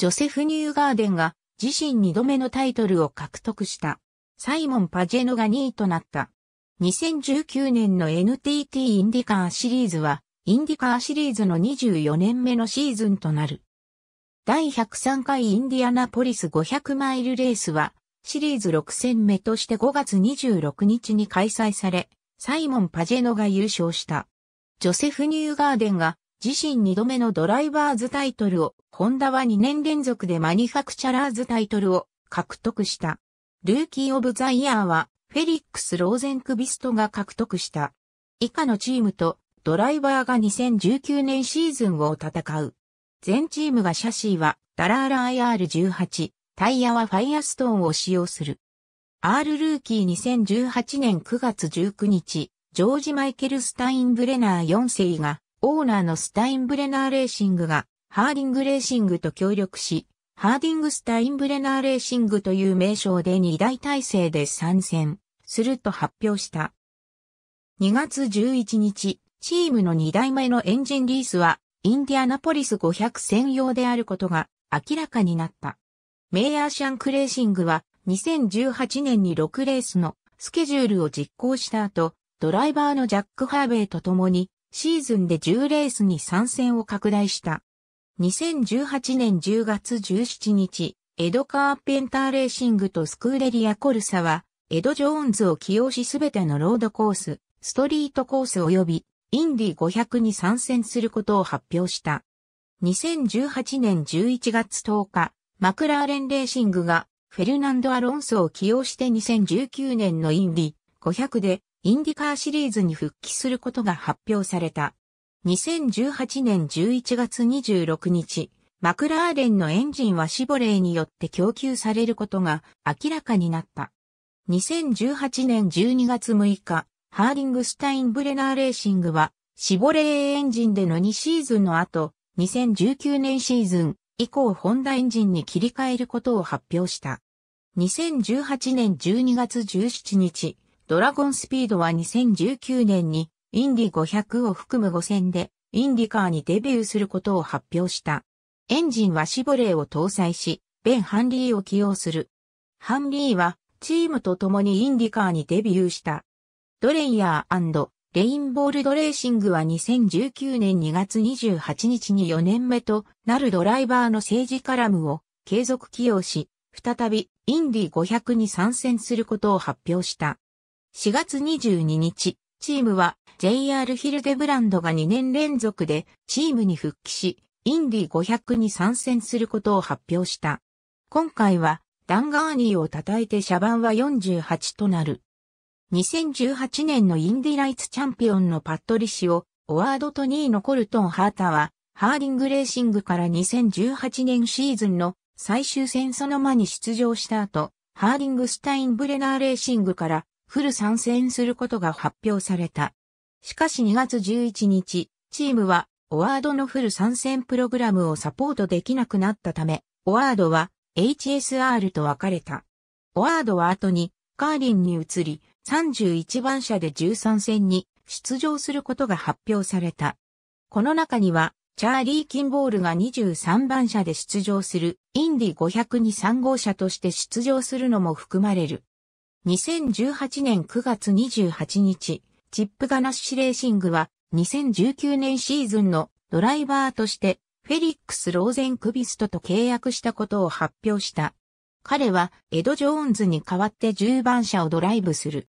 ジョセフ・ニューガーデンが自身2度目のタイトルを獲得した。サイモン・パジェノが2位となった。2019年の NTT インディカーシリーズは、インディカーシリーズの24年目のシーズンとなる。第103回インディアナポリス500マイルレースは、シリーズ6戦目として5月26日に開催され、サイモン・パジェノが優勝した。ジョセフ・ニューガーデンが自身2度目のドライバーズタイトルを、ホンダは2年連続でマニファクチャラーズタイトルを獲得した。ルーキーオブザイヤーは、フェリックス・ローゼンクビストが獲得した。以下のチームと、ドライバーが2019年シーズンを戦う。全チームがシャシーは、ダラーラ IR18、タイヤはファイアストーンを使用する。R ルーキー2018年9月19日、ジョージ・マイケル・スタインブレナー4世が、オーナーのスタインブレナーレーシングが、ハーディングレーシングと協力し、ハーディングスタインブレナーレーシングという名称で2大体制で参戦すると発表した。2月11日、チームの2台目のエンジンリースは、インディアナポリス500専用であることが明らかになった。メイヤーシャンクレーシングは、2018年に6レースのスケジュールを実行した後、ドライバーのジャック・ハーベイと共にシーズンで10レースに参戦を拡大した。2018年10月17日、エド・カーペンターレーシングとスクーデリア・コルサは、エド・ジョーンズを起用しすべてのロードコース、ストリートコース及び、インディ500に参戦することを発表した。2018年11月10日、マクラーレンレーシングがフェルナンド・アロンソを起用して2019年のインディ500でインディカーシリーズに復帰することが発表された。2018年11月26日、マクラーレンのエンジンはシボレーによって供給されることが明らかになった。2018年12月6日、ハーリングスタインブレナーレーシングは、シボレーエンジンでの2シーズンの後、2019年シーズン以降ホンダエンジンに切り替えることを発表した。2018年12月17日、ドラゴンスピードは2019年にインディ500を含む5戦でインディカーにデビューすることを発表した。エンジンはシボレーを搭載し、ベン・ハンリーを起用する。ハンリーはチームと共にインディカーにデビューした。ドレイヤーレインボールドレーシングは2019年2月28日に4年目となるドライバーの政治カラムを継続起用し、再びインディ500に参戦することを発表した。4月22日、チームは JR ヒルデブランドが2年連続でチームに復帰し、インディ500に参戦することを発表した。今回はダンガーニーを叩いてシャバンは48となる。2018年のインディライツチャンピオンのパットリ氏を、オワードと2位のコルトン・ハータは、ハーリングレーシングから2018年シーズンの最終戦その間に出場した後、ハーリングスタインブレナーレーシングからフル参戦することが発表された。しかし2月11日、チームはオワードのフル参戦プログラムをサポートできなくなったため、オワードは HSR と分かれた。オワードは後にカーリンに移り、31番車で13戦に出場することが発表された。この中には、チャーリー・キンボールが23番車で出場するインディ5 0 2 3号車として出場するのも含まれる。2018年9月28日、チップガナッシュレーシングは2019年シーズンのドライバーとしてフェリックス・ローゼンクビストと契約したことを発表した。彼はエド・ジョーンズに代わって10番車をドライブする。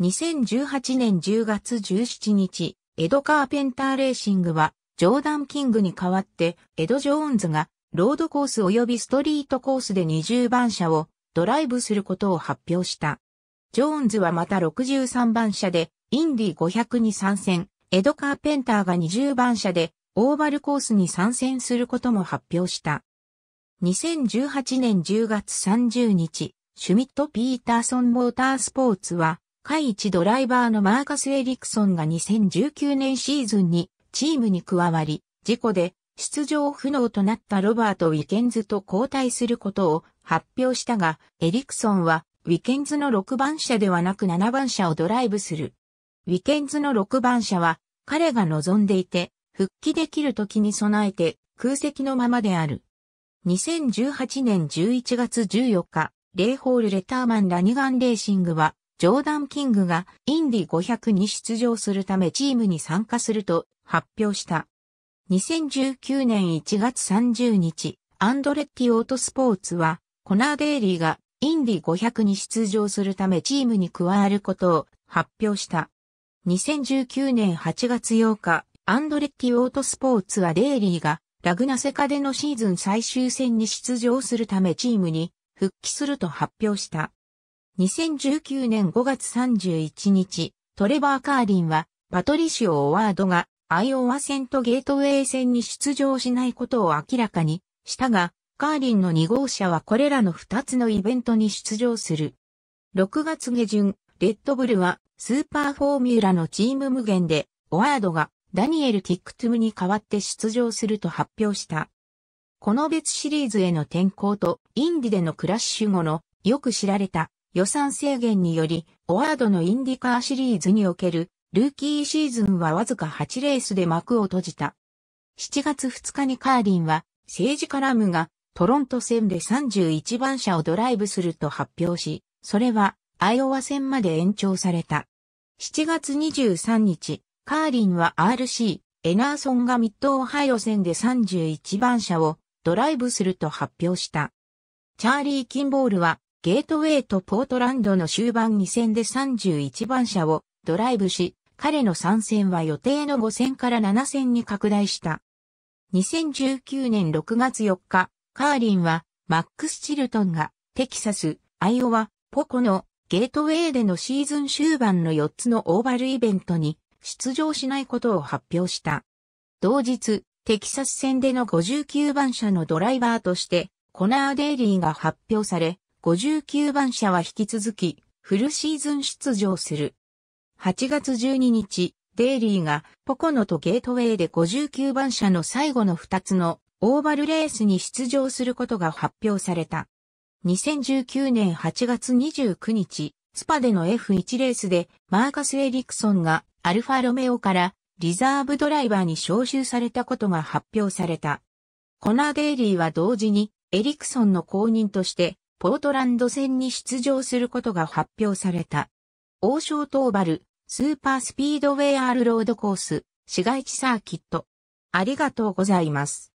2018年10月17日、エド・カーペンターレーシングはジョーダン・キングに代わってエド・ジョーンズがロードコース及びストリートコースで20番車をドライブすることを発表した。ジョーンズはまた63番車で、インディ500に参戦、エド・カーペンターが20番車で、オーバルコースに参戦することも発表した。2018年10月30日、シュミット・ピーターソン・モータースポーツは、下一ドライバーのマーカス・エリクソンが2019年シーズンにチームに加わり、事故で出場不能となったロバート・ウィケンズと交代することを発表したが、エリクソンはウィケンズの6番車ではなく7番車をドライブする。ウィケンズの6番車は彼が望んでいて復帰できる時に備えて空席のままである。2018年11月14日、レイホール・レターマン・ラニガン・レーシングは、ジョーダン・キングがインディ500に出場するためチームに参加すると発表した。2019年1月30日、アンドレッティ・オートスポーツは、コナー・デイリーがインディ500に出場するためチームに加わることを発表した。2019年8月8日、アンドレッティオートスポーツはデイリーがラグナセカでのシーズン最終戦に出場するためチームに復帰すると発表した。2019年5月31日、トレバー・カーリンはパトリシオ・オワードがアイオワ戦とゲートウェイ戦に出場しないことを明らかにしたが、カーリンの2号車はこれらの2つのイベントに出場する。6月下旬、レッドブルはスーパーフォーミュラのチーム無限で、オワードがダニエル・ティックトゥムに代わって出場すると発表した。この別シリーズへの転向とインディでのクラッシュ後のよく知られた予算制限により、オワードのインディカーシリーズにおけるルーキーシーズンはわずか8レースで幕を閉じた。7月2日にカーリンは政治カラムがトロント線で31番車をドライブすると発表し、それはアイオワ線まで延長された。7月23日、カーリンは RC、エナーソンがミッドオハイオ線で31番車をドライブすると発表した。チャーリー・キンボールはゲートウェイとポートランドの終盤2戦で31番車をドライブし、彼の参戦は予定の5戦から7戦に拡大した。2019年6月4日、カーリンは、マックス・チルトンが、テキサス、アイオワ、ポコの、ゲートウェイでのシーズン終盤の4つのオーバルイベントに、出場しないことを発表した。同日、テキサス戦での59番車のドライバーとして、コナー・デイリーが発表され、59番車は引き続き、フルシーズン出場する。8月12日、デイリーがポコノとゲートウェイで59番車の最後の2つのオーバルレースに出場することが発表された。2019年8月29日、スパでの F1 レースでマーカス・エリクソンがアルファロメオからリザーブドライバーに招集されたことが発表された。コナー・デイリーは同時にエリクソンの後任としてポートランド戦に出場することが発表された。王将トーバル、スーパースピードウェイアールロードコース、市街地サーキット。ありがとうございます。